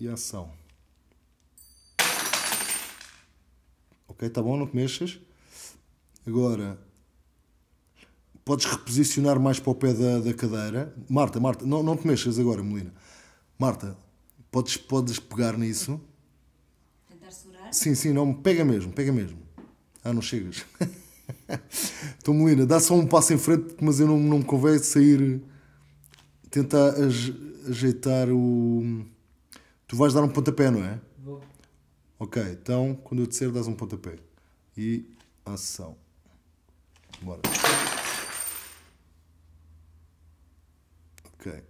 e ação. Ok, tá bom? Não te mexas. Agora, podes reposicionar mais para o pé da, da cadeira. Marta, Marta, não, não te mexas agora, Melina. Marta, podes, podes pegar nisso. Tentar segurar? Sim, sim, não, pega mesmo, pega mesmo. Ah, não chegas. então, Melina, dá só um passo em frente, mas eu não, não me convém sair. Tentar ajeitar o. Tu vais dar um pontapé, não é? Vou. Ok, então quando eu disser, dás um pontapé. E ação. Bora. Ok.